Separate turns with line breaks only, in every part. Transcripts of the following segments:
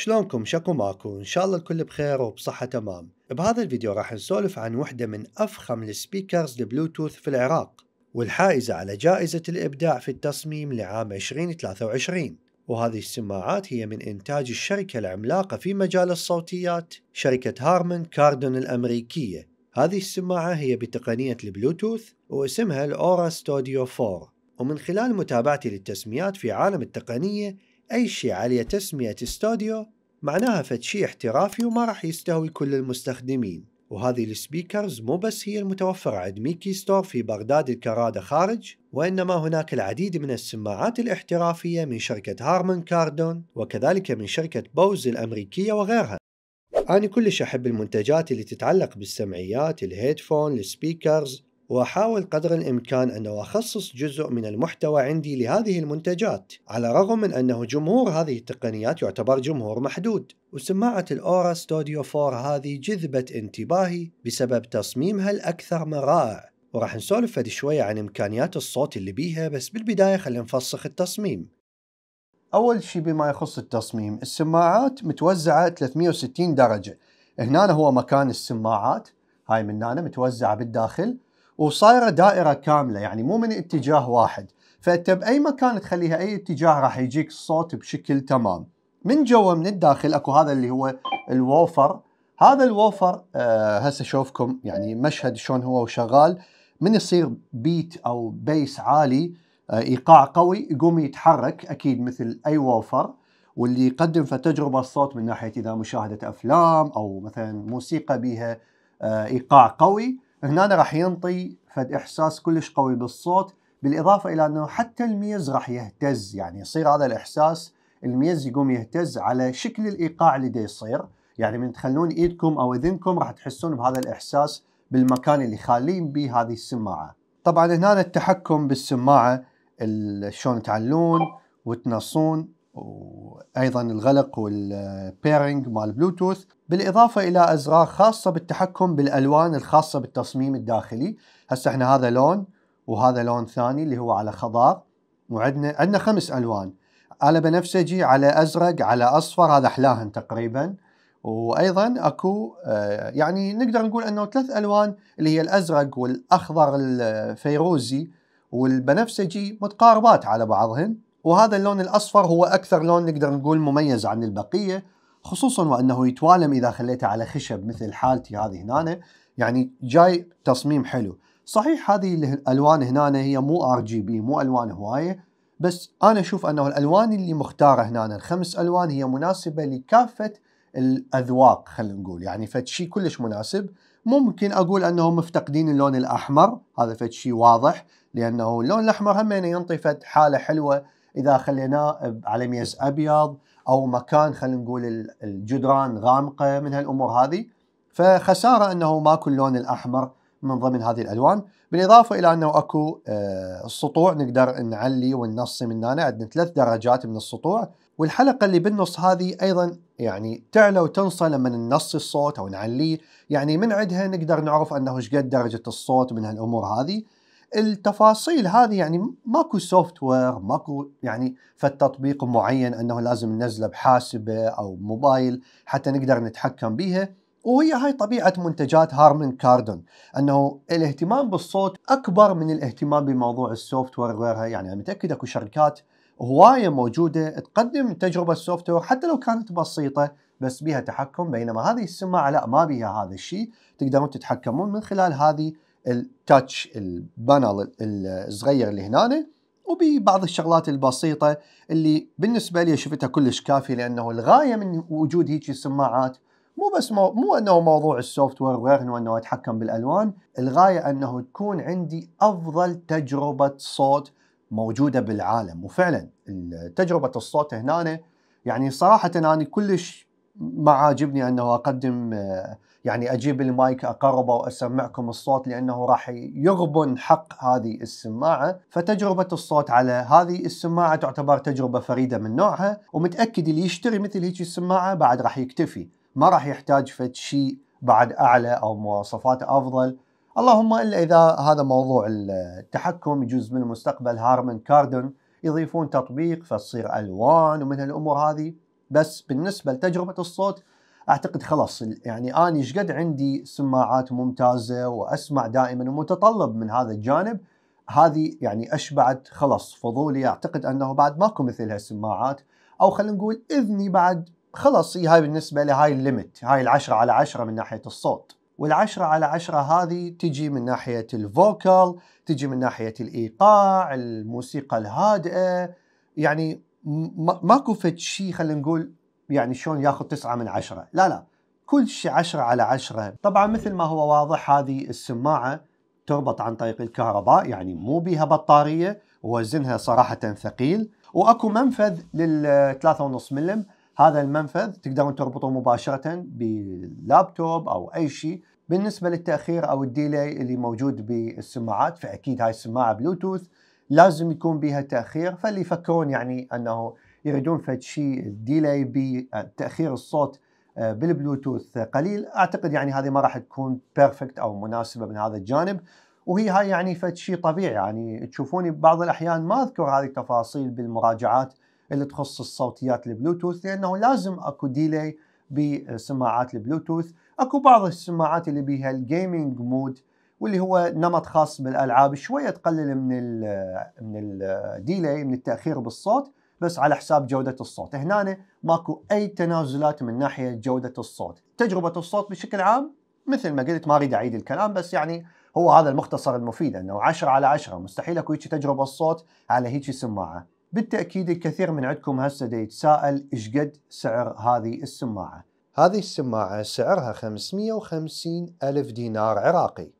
شلونكم شكو ماكو ان شاء الله الكل بخير وبصحة تمام بهذا الفيديو راح نسولف عن وحدة من افخم السبيكرز البلوتوث في العراق والحائزة على جائزة الابداع في التصميم لعام 2023 وهذه السماعات هي من انتاج الشركة العملاقة في مجال الصوتيات شركة هارمن كاردون الامريكية هذه السماعة هي بتقنية البلوتوث واسمها الاورا ستوديو 4 ومن خلال متابعتي للتسميات في عالم التقنية أي شيء عليه تسمية استوديو معناها فتشي احترافي وما راح يستهوي كل المستخدمين وهذه السبيكرز مو بس هي المتوفرة عند ميكي ستور في بغداد الكرادة خارج وإنما هناك العديد من السماعات الاحترافية من شركة هارمن كاردون وكذلك من شركة بوز الأمريكية وغيرها أنا كلش أحب المنتجات اللي تتعلق بالسمعيات الهيدفون السبيكرز وأحاول قدر الإمكان أنه أخصص جزء من المحتوى عندي لهذه المنتجات على الرغم من أنه جمهور هذه التقنيات يعتبر جمهور محدود وسماعة الأورا ستوديو 4 هذه جذبت انتباهي بسبب تصميمها الأكثر من رائع وراح نسولف فد شوية عن إمكانيات الصوت اللي بيها بس بالبداية خلينا نفسخ التصميم أول شيء بما يخص التصميم السماعات متوزعة 360 درجة هنا هو مكان السماعات هاي من هنا متوزعة بالداخل وصايره دائره كامله يعني مو من اتجاه واحد فانت باي مكان تخليها اي اتجاه راح يجيك الصوت بشكل تمام من جوا من الداخل اكو هذا اللي هو الووفر هذا الووفر آه هسه شوفكم يعني مشهد شلون هو وشغال من يصير بيت او بيس عالي آه ايقاع قوي يقوم يتحرك اكيد مثل اي ووفر واللي يقدم فتجربه الصوت من ناحيه اذا مشاهده افلام او مثلا موسيقى بها آه ايقاع قوي هنا راح ينطي فد احساس كلش قوي بالصوت بالاضافه الى انه حتى الميز راح يهتز يعني يصير هذا الاحساس الميز يقوم يهتز على شكل الايقاع اللي دي يصير يعني من تخلون ايدكم او اذنكم راح تحسون بهذا الاحساس بالمكان اللي خالين به هذه السماعه طبعا هنا التحكم بالسماعه شلون تعلون وتنصون وايضا الغلق والبيرنج مال بلوتوث بالإضافة إلى أزرار خاصة بالتحكم بالألوان الخاصة بالتصميم الداخلي هسه احنا هذا لون وهذا لون ثاني اللي هو على خضار وعندنا عندنا خمس ألوان على بنفسجي على أزرق على أصفر هذا أحلاهن تقريبا وايضا اكو آه، يعني نقدر نقول انه ثلاث الوان اللي هي الازرق والاخضر الفيروزي والبنفسجي متقاربات على بعضهن وهذا اللون الاصفر هو اكثر لون نقدر نقول مميز عن البقيه خصوصا وانه يتوالم اذا خليته على خشب مثل حالتي هذه هنا يعني جاي تصميم حلو صحيح هذه الالوان هنا هي مو ار جي بي مو الوان هوايه بس انا اشوف انه الالوان اللي مختاره هنا الخمس الوان هي مناسبه لكافه الاذواق خلينا نقول يعني شيء كلش مناسب ممكن اقول انهم مفتقدين اللون الاحمر هذا فد شيء واضح لانه اللون الاحمر هم ينطي فد حاله حلوه اذا خليناه على ميز ابيض او مكان خلينا نقول الجدران غامقه من هالامور هذه فخساره انه ماكو اللون الاحمر من ضمن هذه الالوان بالاضافه الى انه اكو آه، السطوع نقدر نعلي وننصي من هنا عندنا ثلاث درجات من السطوع والحلقه اللي بالنص هذه ايضا يعني تعلى وتنصى لما ننصي الصوت او نعليه يعني من عندها نقدر نعرف انه ايش قد درجه الصوت من هالامور هذه التفاصيل هذه يعني ماكو سوفت وير ماكو يعني فالتطبيق معين انه لازم ننزله بحاسبه او موبايل حتى نقدر نتحكم بيها وهي هاي طبيعه منتجات هارمن كاردون انه الاهتمام بالصوت اكبر من الاهتمام بموضوع السوفت وير وغيرها يعني انا متاكد اكو شركات هوايه موجوده تقدم تجربه سوفت وير حتى لو كانت بسيطه بس بها تحكم بينما هذه السماعه لا ما بها هذا الشيء تقدرون تتحكمون من خلال هذه التاتش البانل الصغير اللي هنا وببعض الشغلات البسيطة اللي بالنسبة لي شفتها كلش كافية لأنه الغاية من وجود هيك السماعات مو بس مو, مو أنه موضوع السوفت وير غير أنه أتحكم بالألوان الغاية أنه تكون عندي أفضل تجربة صوت موجودة بالعالم وفعلا تجربة الصوت هنا يعني صراحة أنا كلش ما عاجبني أنه أقدم آه، يعني اجيب المايك اقربه واسمعكم الصوت لانه راح يغبن حق هذه السماعه فتجربه الصوت على هذه السماعه تعتبر تجربه فريده من نوعها ومتاكد اللي يشتري مثل هيك السماعه بعد راح يكتفي ما راح يحتاج فد شيء بعد اعلى او مواصفات افضل اللهم الا اذا هذا موضوع التحكم يجوز من المستقبل هارمن كاردون يضيفون تطبيق فتصير الوان ومن هالامور هذه بس بالنسبه لتجربه الصوت اعتقد خلاص يعني انا ايش قد عندي سماعات ممتازه واسمع دائما ومتطلب من هذا الجانب هذه يعني اشبعت خلاص فضولي اعتقد انه بعد ماكو مثل هالسماعات او خلينا نقول اذني بعد خلاص هي هاي بالنسبه لهاي الليمت هاي العشرة على عشرة من ناحيه الصوت والعشرة على عشرة هذه تجي من ناحية الفوكال تجي من ناحية الإيقاع الموسيقى الهادئة يعني ماكو فد شيء خلينا نقول يعني شلون ياخذ تسعة من عشرة لا لا كل شيء عشرة على عشرة طبعا مثل ما هو واضح هذه السماعة تربط عن طريق الكهرباء يعني مو بيها بطارية وزنها صراحة ثقيل واكو منفذ لل 3.5 ملم هذا المنفذ تقدرون تربطوه مباشرة بلابتوب او اي شيء بالنسبة للتأخير او الديلي اللي موجود بالسماعات فاكيد هاي السماعة بلوتوث لازم يكون بها تأخير فاللي يفكرون يعني انه يريدون فد شيء ديلاي بي تاخير الصوت آه، بالبلوتوث قليل اعتقد يعني هذه ما راح تكون بيرفكت او مناسبه من هذا الجانب وهي هاي يعني فد شيء طبيعي يعني تشوفوني بعض الاحيان ما اذكر هذه التفاصيل بالمراجعات اللي تخص الصوتيات البلوتوث لانه لازم اكو ديلاي بسماعات آه، البلوتوث اكو بعض السماعات اللي بيها الجيمنج مود واللي هو نمط خاص بالالعاب شويه تقلل من الـ آه، من الديلي من التاخير بالصوت بس على حساب جودة الصوت هنا ماكو أي تنازلات من ناحية جودة الصوت تجربة الصوت بشكل عام مثل ما قلت ما أريد أعيد الكلام بس يعني هو هذا المختصر المفيد أنه 10 على 10 مستحيل أكو هيك تجربة الصوت على هيك سماعة بالتأكيد الكثير من عندكم هسه يتساءل إيش قد سعر هذه السماعة هذه السماعة سعرها 550 ألف دينار عراقي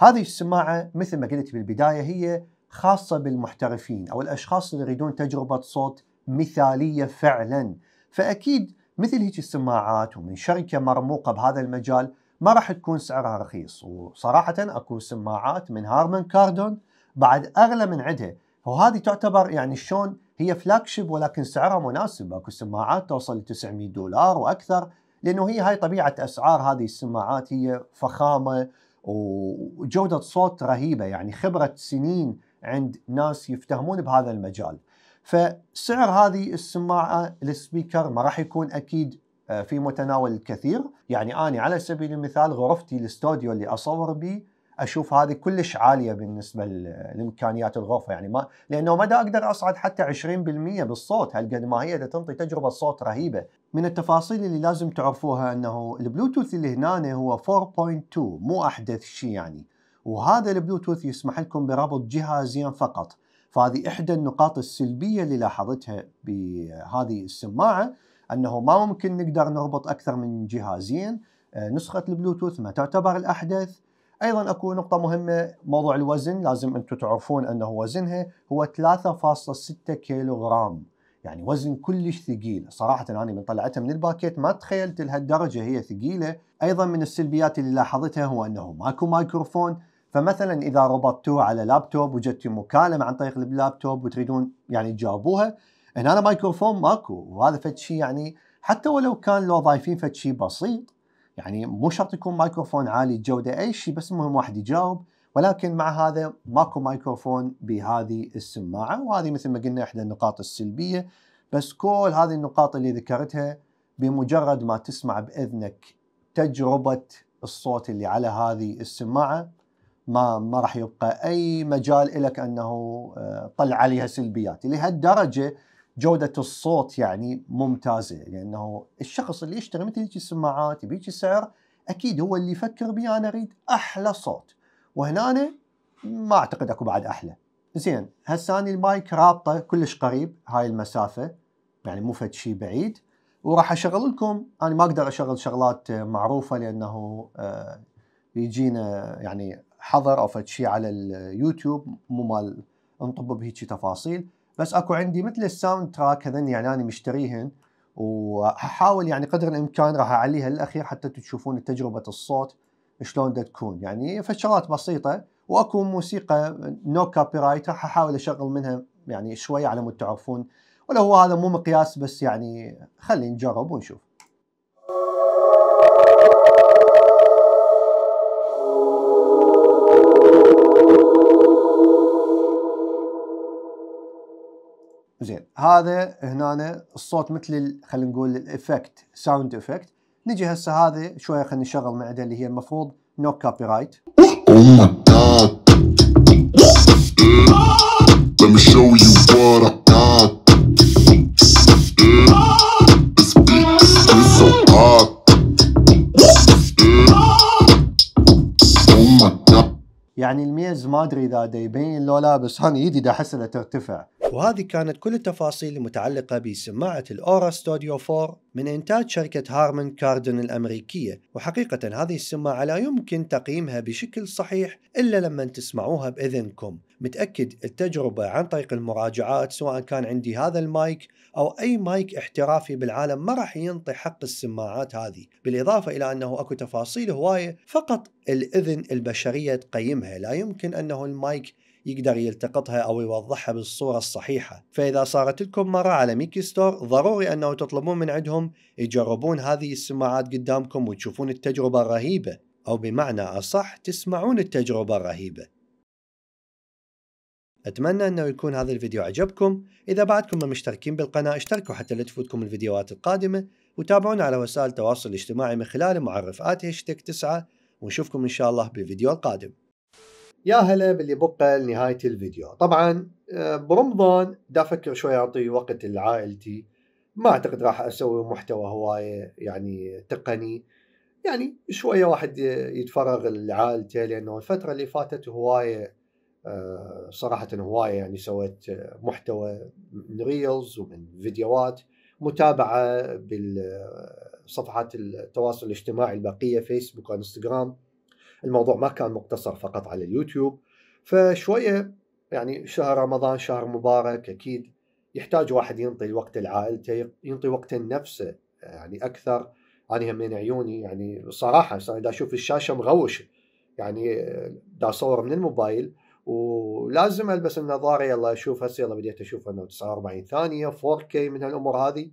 هذه السماعة مثل ما قلت بالبداية هي خاصة بالمحترفين أو الأشخاص اللي يريدون تجربة صوت مثاليه فعلا فاكيد مثل هيك السماعات ومن شركه مرموقه بهذا المجال ما راح تكون سعرها رخيص وصراحه اكو سماعات من هارمان كاردون بعد اغلى من عندها وهذه تعتبر يعني شلون هي فلاج شيب ولكن سعرها مناسب اكو سماعات توصل ل 900 دولار واكثر لانه هي هاي طبيعه اسعار هذه السماعات هي فخامه وجوده صوت رهيبه يعني خبره سنين عند ناس يفتهمون بهذا المجال فسعر هذه السماعه السبيكر ما راح يكون اكيد آه، في متناول الكثير يعني أنا على سبيل المثال غرفتي الاستوديو اللي أصور به أشوف هذه كلش عالية بالنسبة لإمكانيات الغرفة يعني ما لأنه ما دا أقدر أصعد حتى 20% بالصوت هالقد ما هي دا تنطي تجربة صوت رهيبة من التفاصيل اللي لازم تعرفوها أنه البلوتوث اللي هنا هو 4.2 مو أحدث شيء يعني وهذا البلوتوث يسمح لكم بربط جهازين فقط فهذه إحدى النقاط السلبية اللي لاحظتها بهذه السماعة أنه ما ممكن نقدر نربط أكثر من جهازين آه، نسخة البلوتوث ما تعتبر الأحدث ايضا اكو نقطه مهمه موضوع الوزن لازم انتم تعرفون انه وزنها هو 3.6 كيلوغرام يعني وزن كلش ثقيل صراحه انا من طلعتها من الباكيت ما تخيلت لهالدرجه هي ثقيله ايضا من السلبيات اللي لاحظتها هو انه ماكو مايكروفون فمثلا اذا ربطتوه على لابتوب وجدتوا مكالمه عن طريق اللابتوب وتريدون يعني تجاوبوها هنا مايكروفون ماكو وهذا فد شيء يعني حتى ولو كان لو ضايفين فد شيء بسيط يعني مو شرط يكون مايكروفون عالي الجوده اي شيء بس المهم واحد يجاوب ولكن مع هذا ماكو مايكروفون بهذه السماعه وهذه مثل ما قلنا احدى النقاط السلبيه بس كل هذه النقاط اللي ذكرتها بمجرد ما تسمع باذنك تجربه الصوت اللي على هذه السماعه ما ما راح يبقى اي مجال لك انه آه، طلع عليها سلبيات لهالدرجه جودة الصوت يعني ممتازة لأنه يعني الشخص اللي يشتري مثل هيك السماعات بهيك السعر أكيد هو اللي يفكر بي أنا أريد أحلى صوت وهنا أنا ما أعتقد أكو بعد أحلى زين هسه انا المايك رابطه كلش قريب هاي المسافة يعني مو فد شيء بعيد وراح أشغل لكم أنا ما أقدر أشغل شغلات معروفة لأنه آه، يجينا يعني حظر او فد شيء على اليوتيوب مو مال انطب بهيجي تفاصيل بس اكو عندي مثل الساوند تراك هذن يعني انا مشتريهن وححاول يعني قدر الامكان راح اعليها للاخير حتى تشوفون تجربه الصوت شلون بدها تكون يعني فشغلات بسيطه واكو موسيقى نو كوبي رايت راح احاول اشغل منها يعني شوي على مود تعرفون ولو هو هذا مو مقياس بس يعني خلي نجرب ونشوف زين هذا هنا الصوت مثل خلينا نقول الافكت ساوند افكت نجي هسه هذا شويه خلينا نشغل معده اللي هي المفروض نو كوبي رايت يعني الميز ما ادري اذا يبين لو لا بس انا يدي احس ترتفع وهذه كانت كل التفاصيل المتعلقة بسماعة الأورا ستوديو 4 من إنتاج شركة هارمن كاردن الأمريكية وحقيقة هذه السماعة لا يمكن تقييمها بشكل صحيح إلا لما تسمعوها بإذنكم متأكد التجربة عن طريق المراجعات سواء كان عندي هذا المايك أو أي مايك احترافي بالعالم ما راح ينطي حق السماعات هذه بالإضافة إلى أنه أكو تفاصيل هواية فقط الإذن البشرية تقيمها لا يمكن أنه المايك يقدر يلتقطها أو يوضحها بالصورة الصحيحة فإذا صارت لكم مرة على ميكي ستور ضروري أنه تطلبون من عندهم يجربون هذه السماعات قدامكم وتشوفون التجربة الرهيبة أو بمعنى أصح تسمعون التجربة الرهيبة أتمنى أنه يكون هذا الفيديو عجبكم إذا بعدكم مشتركين بالقناة اشتركوا حتى لا تفوتكم الفيديوهات القادمة وتابعونا على وسائل التواصل الاجتماعي من خلال معرف آت 9 ونشوفكم إن شاء الله بالفيديو القادم يا هلا باللي بقى لنهايه الفيديو طبعا آه، برمضان دا افكر شوي اعطي وقت لعائلتي ما اعتقد راح اسوي محتوى هوايه يعني تقني يعني شويه واحد يتفرغ لعائلته لانه الفتره اللي فاتت هوايه آه، صراحه هوايه يعني سويت محتوى من ريلز ومن فيديوهات متابعه بالصفحات التواصل الاجتماعي البقيه فيسبوك وانستغرام الموضوع ما كان مقتصر فقط على اليوتيوب فشوية يعني شهر رمضان شهر مبارك أكيد يحتاج واحد ينطي وقت لعائلته ينطي وقت لنفسه يعني أكثر أنا من عيوني يعني صراحة دا أشوف الشاشة مغوشة يعني آه، دا أصور من الموبايل ولازم البس النظاره يلا اشوف هسه يلا بديت اشوف انه 49 ثانيه 4K من هالامور هذه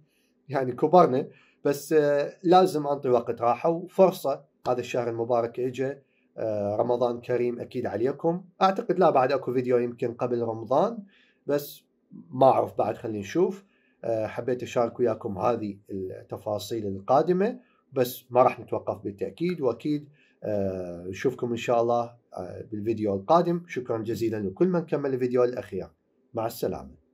يعني كبرنا بس آه، لازم انطي وقت راحه وفرصه هذا الشهر المبارك اجى آه، رمضان كريم اكيد عليكم اعتقد لا بعد اكو فيديو يمكن قبل رمضان بس ما اعرف بعد خلينا نشوف آه، حبيت اشارك وياكم هذه التفاصيل القادمه بس ما راح نتوقف بالتاكيد واكيد آه، نشوفكم ان شاء الله بالفيديو القادم شكرا جزيلا لكل من كمل الفيديو الاخير مع السلامه